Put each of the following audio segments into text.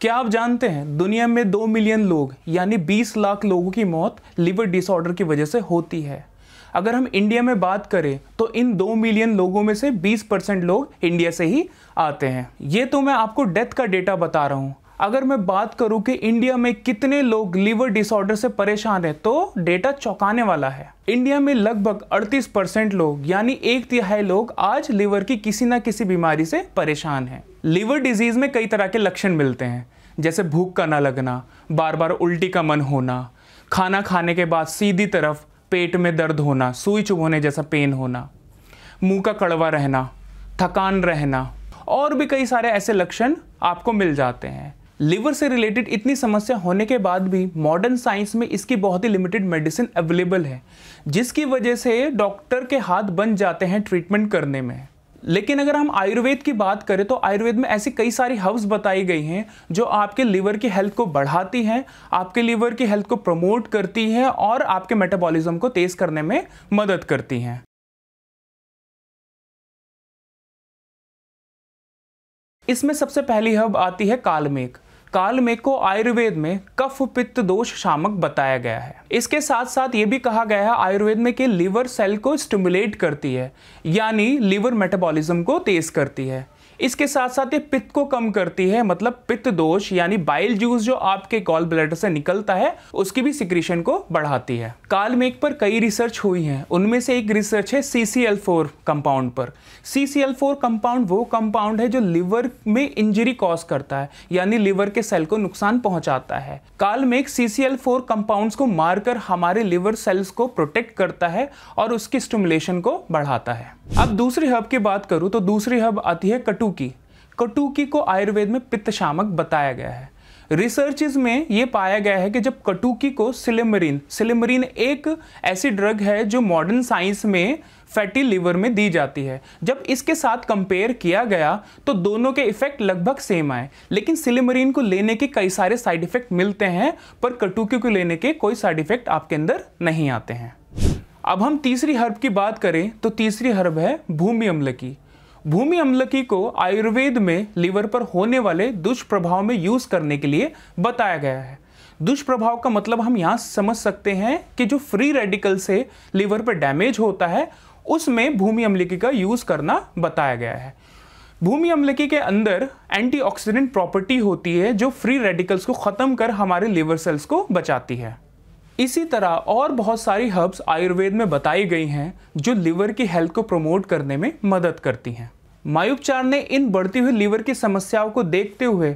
क्या आप जानते हैं दुनिया में दो मिलियन लोग यानी बीस लाख लोगों की मौत लिवर डिसऑर्डर की वजह से होती है अगर हम इंडिया में बात करें तो इन दो मिलियन लोगों में से 20 परसेंट लोग इंडिया से ही आते हैं ये तो मैं आपको डेथ का डेटा बता रहा हूँ अगर मैं बात करूं कि इंडिया में कितने लोग लीवर डिसऑर्डर से परेशान हैं तो डेटा चौंकाने वाला है इंडिया में लगभग 38 परसेंट लोग यानी एक तिहाई लोग आज लीवर की किसी ना किसी बीमारी से परेशान हैं लीवर डिजीज में कई तरह के लक्षण मिलते हैं जैसे भूख का ना लगना बार बार उल्टी का मन होना खाना खाने के बाद सीधी तरफ पेट में दर्द होना सुई चुभोने जैसा पेन होना मुंह का कड़वा रहना थकान रहना और भी कई सारे ऐसे लक्षण आपको मिल जाते हैं लिवर से रिलेटेड इतनी समस्या होने के बाद भी मॉडर्न साइंस में इसकी बहुत ही लिमिटेड मेडिसिन अवेलेबल है जिसकी वजह से डॉक्टर के हाथ बन जाते हैं ट्रीटमेंट करने में लेकिन अगर हम आयुर्वेद की बात करें तो आयुर्वेद में ऐसी कई सारी हर्ब्स बताई गई हैं जो आपके लीवर की हेल्थ को बढ़ाती हैं आपके लीवर की हेल्थ को प्रमोट करती हैं और आपके मेटाबॉलिज्म को तेज़ करने में मदद करती हैं इसमें सबसे पहली हब आती है कालमेघ को आयुर्वेद में कफ पित्त दोष शामक बताया गया है इसके साथ साथ ये भी कहा गया है आयुर्वेद में कि लीवर सेल को स्टिमुलेट करती है यानी लीवर मेटाबॉलिज्म को तेज करती है इसके साथ साथ ये पित्त को कम करती है मतलब पित्त दोष यानी बाइल जूस जो आपके गॉल ब्लैडर से निकलता है उसकी भी सिक्रीशन को बढ़ाती है काल मेघ पर कई रिसर्च हुई है उनमें से एक रिसर्च है C C L four compound पर C C L four compound वो कंपाउंड है जो लिवर में इंजरी कॉज करता है यानी लिवर के सेल को नुकसान पहुंचाता है काल मेघ फोर कंपाउंड को मारकर हमारे लिवर सेल्स को प्रोटेक्ट करता है और उसकी स्टिमुलेशन को बढ़ाता है अब दूसरे हब की बात करूं तो दूसरी हब आती है कटु कटुकी कटुकी को आयुर्वेद में पित्तशामक बताया गया है रिसर्चेज में ये पाया गया है कि जब कटुकी को सिलेमरीन सिलेमरीन एक ऐसी ड्रग है जो मॉडर्न साइंस में फैटी लिवर में दी जाती है जब इसके साथ कंपेयर किया गया तो दोनों के इफेक्ट लगभग सेम आए लेकिन सिलेमरीन को लेने के कई सारे साइड इफेक्ट मिलते हैं पर कटुकी को लेने के कोई साइड इफेक्ट आपके अंदर नहीं आते हैं अब हम तीसरी हर्ब की बात करें तो तीसरी हर्ब है भूमि अम्ल की भूमि अम्लकी को आयुर्वेद में लीवर पर होने वाले दुष्प्रभाव में यूज करने के लिए बताया गया है दुष्प्रभाव का मतलब हम यहाँ समझ सकते हैं कि जो फ्री रेडिकल से लीवर पर डैमेज होता है उसमें भूमि अम्लिकी का यूज़ करना बताया गया है भूमि अम्लिकी के अंदर एंटीऑक्सीडेंट प्रॉपर्टी होती है जो फ्री रेडिकल्स को ख़त्म कर हमारे लीवर सेल्स को बचाती है इसी तरह और बहुत सारी हर्ब्स आयुर्वेद में बताई गई हैं जो लीवर की हेल्थ को प्रमोट करने में मदद करती हैं मायुपचार ने इन बढ़ती हुई लीवर की समस्याओं को देखते हुए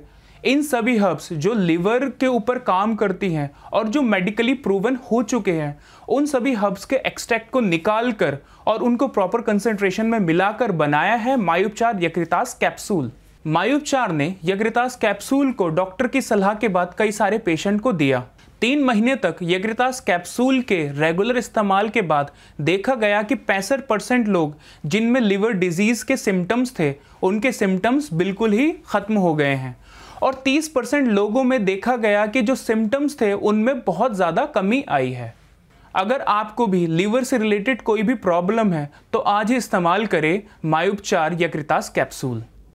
इन सभी हर्ब्स जो लीवर के ऊपर काम करती हैं और जो मेडिकली प्रूवन हो चुके हैं उन सभी हर्ब्स के एक्सट्रैक्ट को निकाल कर और उनको प्रॉपर कंसेंट्रेशन में मिलाकर बनाया है मायुपचार यकृतास कैप्सूल मायुपचार ने यकृतास कैप्सूल को डॉक्टर की सलाह के बाद कई सारे पेशेंट को दिया तीन महीने तक यग्रितास कैप्सूल के रेगुलर इस्तेमाल के बाद देखा गया कि पैंसठ परसेंट लोग जिनमें लिवर डिजीज़ के सिम्टम्स थे उनके सिम्टम्स बिल्कुल ही ख़त्म हो गए हैं और 30 परसेंट लोगों में देखा गया कि जो सिम्टम्स थे उनमें बहुत ज़्यादा कमी आई है अगर आपको भी लीवर से रिलेटेड कोई भी प्रॉब्लम है तो आज ही इस्तेमाल करें मायुपचार या कृतास कैप्सूल